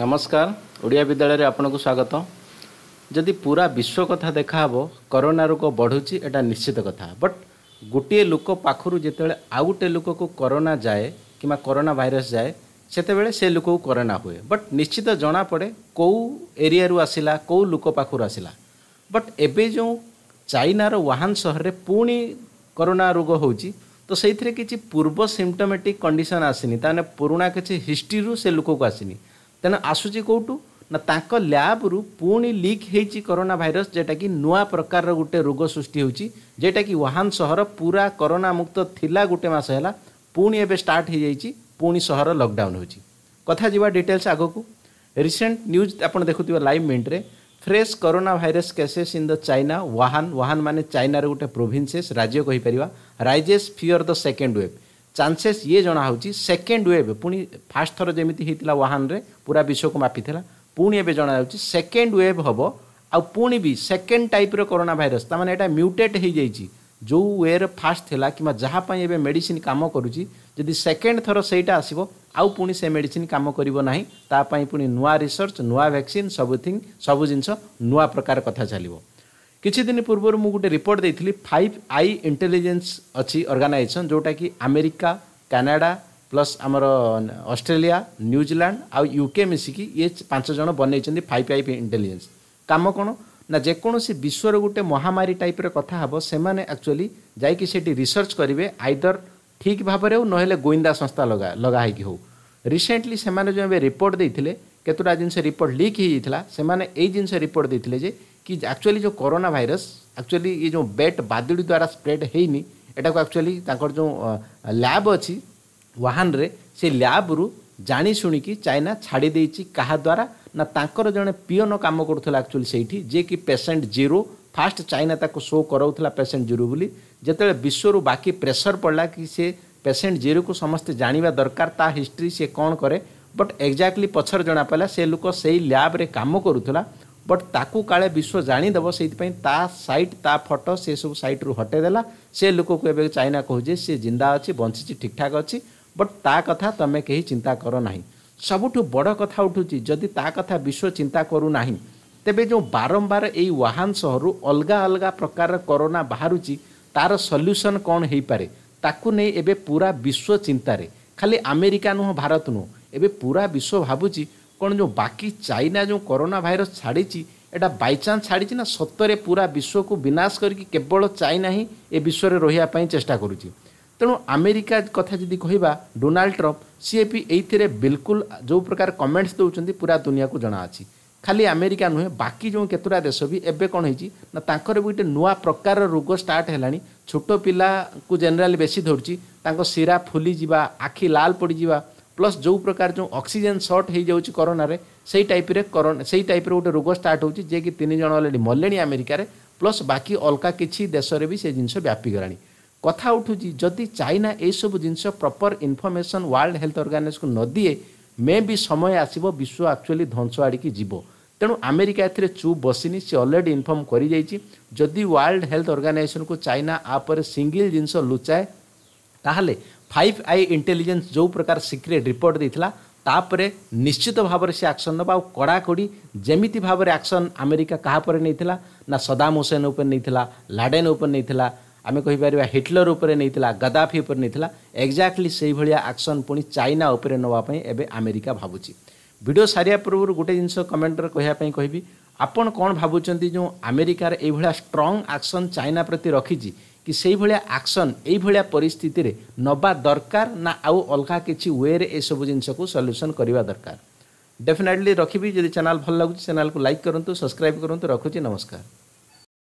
ନମସ୍କାର ଓଡ଼ିଆ ବିଦ୍ୟାଳୟରେ ଆପଣଙ୍କୁ ସ୍ୱାଗତ ଯଦି ପୁରା ବିଶ୍ୱ କଥା ଦେଖାହେବ କରୋନା ରୋଗ ବଢ଼ୁଛି ଏଇଟା ନିଶ୍ଚିତ କଥା ବଟ୍ ଗୋଟିଏ ଲୋକ ପାଖରୁ ଯେତେବେଳେ ଆଉ ଗୋଟିଏ ଲୋକକୁ କରୋନା ଯାଏ କିମ୍ବା କରୋନା ଭାଇରସ୍ ଯାଏ ସେତେବେଳେ ସେ ଲୋକକୁ କରୋନା ହୁଏ ବଟ୍ ନିଶ୍ଚିତ ଜଣାପଡ଼େ କେଉଁ ଏରିଆରୁ ଆସିଲା କେଉଁ ଲୋକ ପାଖରୁ ଆସିଲା ବଟ୍ ଏବେ ଯେଉଁ ଚାଇନାର ୱାହାନ ସହରରେ ପୁଣି କରୋନା ରୋଗ ହେଉଛି ତ ସେଇଥିରେ କିଛି ପୂର୍ବ ସିମ୍ଟମେଟିକ୍ କଣ୍ଡିସନ୍ ଆସିନି ତାହେଲେ ପୁରୁଣା କିଛି ହିଷ୍ଟ୍ରିରୁ ସେ ଲୋକକୁ ଆସିନି ତେଣୁ ଆସୁଛି କେଉଁଠୁ ନା ତାଙ୍କ ଲ୍ୟାବ୍ରୁ ପୁଣି ଲିକ୍ ହେଇଛି କରୋନା ଭାଇରସ୍ ଯେଉଁଟାକି ନୂଆ ପ୍ରକାରର ଗୋଟେ ରୋଗ ସୃଷ୍ଟି ହେଉଛି ଯେଉଁଟାକି ୱାହାନ ସହର ପୁରା କରୋନା ମୁକ୍ତ ଥିଲା ଗୋଟେ ମାସ ହେଲା ପୁଣି ଏବେ ଷ୍ଟାର୍ଟ ହେଇଯାଇଛି ପୁଣି ସହର ଲକଡାଉନ୍ ହେଉଛି କଥା ଯିବା ଡିଟେଲ୍ସ ଆଗକୁ ରିସେଣ୍ଟ ନ୍ୟୁଜ୍ ଆପଣ ଦେଖୁଥିବା ଲାଇଭ୍ ମିଣ୍ଟରେ fresh coronavirus cases in the China Wuhan Wuhan ମାନେ ଚାଇନାର ଗୋଟେ ପ୍ରୋଭିନ୍ସେସ୍ ରାଜ୍ୟ କହିପାରିବା rises fear the second wave chances ଇଏ ଜଣାହେଉଛି ସେକେଣ୍ଡ ୱେଭ୍ ପୁଣି ଫାର୍ଷ୍ଟ ଥର ଯେମିତି ହେଇଥିଲା ୱାହାନରେ ପୁରା ବିଶ୍ୱକୁ ମାପିଥିଲା ପୁଣି ଏବେ ଜଣାଯାଉଛି ସେକେଣ୍ଡ ୱେଭ୍ ହେବ ଆଉ ପୁଣି ବି ସେକେଣ୍ଡ ଟାଇପ୍ର କରୋନା ଭାଇରସ୍ ତା'ମାନେ ଏଇଟା ମ୍ୟୁଟେଟ୍ ହେଇଯାଇଛି ଯେଉଁ ୱେରେ ଫାର୍ଷ୍ଟ ଥିଲା କିମ୍ବା ଯାହା ପାଇଁ ଏବେ ମେଡ଼ିସିନ୍ କାମ କରୁଛି ଯଦି ସେକେଣ୍ଡ ଥର ସେଇଟା ଆସିବ ଆଉ ପୁଣି ସେ ମେଡ଼ିସିନ୍ କାମ କରିବ ନାହିଁ ତା ପାଇଁ ପୁଣି ନୂଆ ରିସର୍ଚ୍ଚ ନୂଆ ଭ୍ୟାକ୍ସିନ୍ ସବୁଥିଙ୍ଗ ସବୁ ଜିନିଷ ନୂଆ ପ୍ରକାର କଥା ଚାଲିବ କିଛିଦିନ ପୂର୍ବରୁ ମୁଁ ଗୋଟେ ରିପୋର୍ଟ ଦେଇଥିଲି ଫାଇଭ୍ ଆଇ ଇଣ୍ଟେଲିଜେନ୍ସ ଅଛି ଅର୍ଗାନାଇଜେସନ୍ ଯେଉଁଟାକି ଆମେରିକା କାନାଡ଼ା ପ୍ଲସ୍ ଆମର ଅଷ୍ଟ୍ରେଲିଆ ନ୍ୟୁଜିଲାଣ୍ଡ ଆଉ ୟୁକେ ମିଶିକି ଇଏ ପାଞ୍ଚ ଜଣ ବନେଇଛନ୍ତି ଫାଇଭ୍ ଆଇ ଇଣ୍ଟେଲିଜେନ୍ସ କାମ କ'ଣ ନା ଯେକୌଣସି ବିଶ୍ୱର ଗୋଟେ ମହାମାରୀ ଟାଇପ୍ର କଥା ହେବ ସେମାନେ ଆକ୍ଚୁଆଲି ଯାଇକି ସେଠି ରିସର୍ଚ୍ଚ କରିବେ ଆଇଦର ଠିକ୍ ଭାବରେ ହେଉ ନହେଲେ ଗୋଇନ୍ଦା ସଂସ୍ଥା ଲଗା ଲଗା ହେଇକି ହେଉ ରିସେଣ୍ଟଲି ସେମାନେ ଯେଉଁ ଏବେ ରିପୋର୍ଟ ଦେଇଥିଲେ କେତୋଟା ଜିନିଷ ରିପୋର୍ଟ ଲିକ୍ ହେଇଯାଇଥିଲା ସେମାନେ ଏଇ ଜିନିଷ ରିପୋର୍ଟ ଦେଇଥିଲେ ଯେ कि एक्चुअली जो कोरोना भाइरस एक्चुअली ये जो बेट बादुड़ी द्वारा स्प्रेड होनी यटा को एक्चुअली जो लैब अच्छी वाहन रे से लैब्रु जाशु कि चाइना छाड़ी देती क्या द्वारा ना तर जे पिओन काम करूला एक्चुअली से कि पेसेंट जीरो फास्ट चाइना ताको शो कराला पेसेंट जीरो बोली जिते विश्वर बाकी प्रेसर पड़ला कि से पेसेंट जीरो को समस्त जाणी दरकार ता हिस्ट्री सी कौन कै बट एक्जाक्टली पचर जना पड़ा से लोक से ही लैब्रे काम करूला ବଟ୍ ତାକୁ କାଳେ ବିଶ୍ୱ ଜାଣିଦେବ ସେଇଥିପାଇଁ ତା ସାଇଟ୍ ତା ଫଟୋ ସେ ସବୁ ସାଇଟ୍ରୁ ହଟେଇଦେଲା ସେ ଲୋକକୁ ଏବେ ଚାଇନା କହୁଛି ସେ ଜିନ୍ଦା ଅଛି ବଞ୍ଚିଛି ଠିକ୍ଠାକ୍ ଅଛି ବଟ୍ ତା କଥା ତୁମେ କେହି ଚିନ୍ତା କର ନାହିଁ ସବୁଠୁ ବଡ଼ କଥା ଉଠୁଛି ଯଦି ତା କଥା ବିଶ୍ୱ ଚିନ୍ତା କରୁନାହିଁ ତେବେ ଯେଉଁ ବାରମ୍ବାର ଏଇ ୱାହାନ ସହରରୁ ଅଲଗା ଅଲଗା ପ୍ରକାରର କରୋନା ବାହାରୁଛି ତା'ର ସଲ୍ୟୁସନ୍ କ'ଣ ହେଇପାରେ ତାକୁ ନେଇ ଏବେ ପୁରା ବିଶ୍ୱ ଚିନ୍ତାରେ ଖାଲି ଆମେରିକା ନୁହଁ ଭାରତ ନୁହଁ ଏବେ ପୁରା ବିଶ୍ୱ ଭାବୁଛି କ'ଣ ଯେଉଁ ବାକି ଚାଇନା ଯେଉଁ କରୋନା ଭାଇରସ୍ ଛାଡ଼ିଛି ଏଇଟା ବାଇଚାନ୍ସ ଛାଡ଼ିଛି ନା ସତରେ ପୁରା ବିଶ୍ୱକୁ ବିନାଶ କରିକି କେବଳ ଚାଇନା ହିଁ ଏ ବିଶ୍ୱରେ ରହିବା ପାଇଁ ଚେଷ୍ଟା କରୁଛି ତେଣୁ ଆମେରିକା କଥା ଯଦି କହିବା ଡୋନାଲ୍ଡ ଟ୍ରମ୍ପ ସିଏ ବି ଏଇଥିରେ ବିଲକୁଲ ଯେଉଁ ପ୍ରକାର କମେଣ୍ଟସ୍ ଦେଉଛନ୍ତି ପୁରା ଦୁନିଆକୁ ଜଣା ଅଛି ଖାଲି ଆମେରିକା ନୁହେଁ ବାକି ଯେଉଁ କେତେଟା ଦେଶ ବି ଏବେ କ'ଣ ହେଇଛି ନା ତାଙ୍କର ବି ଗୋଟେ ନୂଆ ପ୍ରକାରର ରୋଗ ଷ୍ଟାର୍ଟ ହେଲାଣି ଛୋଟ ପିଲାଙ୍କୁ ଜେନେରାଲି ବେଶୀ ଧରୁଛି ତାଙ୍କ ଶିରା ଫୁଲିଯିବା ଆଖି ଲାଲ ପଡ଼ିଯିବା ପ୍ଲସ୍ ଯେଉଁ ପ୍ରକାର ଯେଉଁ ଅକ୍ସିଜେନ୍ ସର୍ଟ ହୋଇଯାଉଛି କରୋନାରେ ସେଇ ଟାଇପ୍ରେ କରୋନା ସେଇ ଟାଇପ୍ର ଗୋଟେ ରୋଗ ଷ୍ଟାର୍ଟ ହେଉଛି ଯିଏକି ତିନି ଜଣ ଅଲରେଡ଼ି ମଲେଣି ଆମେରିକାରେ ପ୍ଲସ୍ ବାକି ଅଲଗା କିଛି ଦେଶରେ ବି ସେ ଜିନିଷ ବ୍ୟାପିଗଲାଣି କଥା ଉଠୁଛି ଯଦି ଚାଇନା ଏହିସବୁ ଜିନିଷ ପ୍ରପର୍ ଇନଫର୍ମେସନ୍ ୱାର୍ଲଡ଼ ହେଲ୍ଥ ଅର୍ଗାନାଇଜକୁ ନ ଦିଏ ମେ ବି ସମୟ ଆସିବ ବିଶ୍ୱ ଆକ୍ଚୁଆଲି ଧ୍ୱଂସ ଆଡ଼ିକି ଯିବ ତେଣୁ ଆମେରିକା ଏଥିରେ ଚୁପ୍ ବସିନି ସେ ଅଲରେଡ଼ି ଇନଫର୍ମ କରିଯାଇଛି ଯଦି ୱାର୍ଲଡ଼ ହେଲ୍ଥ ଅର୍ଗାନାଇଜେସନ୍କୁ ଚାଇନା ଆ ପରେ ସିଙ୍ଗିଲ୍ ଜିନିଷ ଲୁଚାଏ ତାହେଲେ ଫାଇଭ୍ ଆଇ ଇଣ୍ଟେଲିଜେନ୍ସ ଯେଉଁ ପ୍ରକାର ସିକ୍ରେଟ୍ ରିପୋର୍ଟ ଦେଇଥିଲା ତାପରେ ନିଶ୍ଚିତ ଭାବରେ ସେ ଆକ୍ସନ୍ ନେବା ଆଉ କଡ଼ାକଡ଼ି ଯେମିତି ଭାବରେ ଆକ୍ସନ୍ ଆମେରିକା କାହା ଉପରେ ନେଇଥିଲା ନା ସଦାମ ହୁସେନ ଉପରେ ନେଇଥିଲା ଲାଡେନ୍ ଉପରେ ନେଇଥିଲା ଆମେ କହିପାରିବା ହିଟଲର ଉପରେ ନେଇଥିଲା ଗଦାଫି ଉପରେ ନେଇଥିଲା ଏକ୍ଜାକ୍ଟଲି ସେଇଭଳିଆ ଆକ୍ସନ୍ ପୁଣି ଚାଇନା ଉପରେ ନେବା ପାଇଁ ଏବେ ଆମେରିକା ଭାବୁଛି ଭିଡ଼ିଓ ସାରିବା ପୂର୍ବରୁ ଗୋଟେ ଜିନିଷ କମେଣ୍ଟରେ କହିବା ପାଇଁ କହିବି ଆପଣ କ'ଣ ଭାବୁଛନ୍ତି ଯେଉଁ ଆମେରିକାର ଏଇଭଳିଆ ଷ୍ଟ୍ରଙ୍ଗ ଆକ୍ସନ୍ ଚାଇନା ପ୍ରତି ରଖିଛି କି ସେଇଭଳିଆ ଆକ୍ସନ୍ ଏଇଭଳିଆ ପରିସ୍ଥିତିରେ ନେବା ଦରକାର ନା ଆଉ ଅଲଗା କିଛି ୱେରେ ଏସବୁ ଜିନିଷକୁ ସଲ୍ୟୁସନ୍ କରିବା ଦରକାର ଡେଫିନେଟଲି ରଖିବି ଯଦି ଚ୍ୟାନେଲ୍ ଭଲ ଲାଗୁଛି ଚ୍ୟାନେଲ୍କୁ ଲାଇକ୍ କରନ୍ତୁ ସବସ୍କ୍ରାଇବ୍ କରନ୍ତୁ ରଖୁଛି ନମସ୍କାର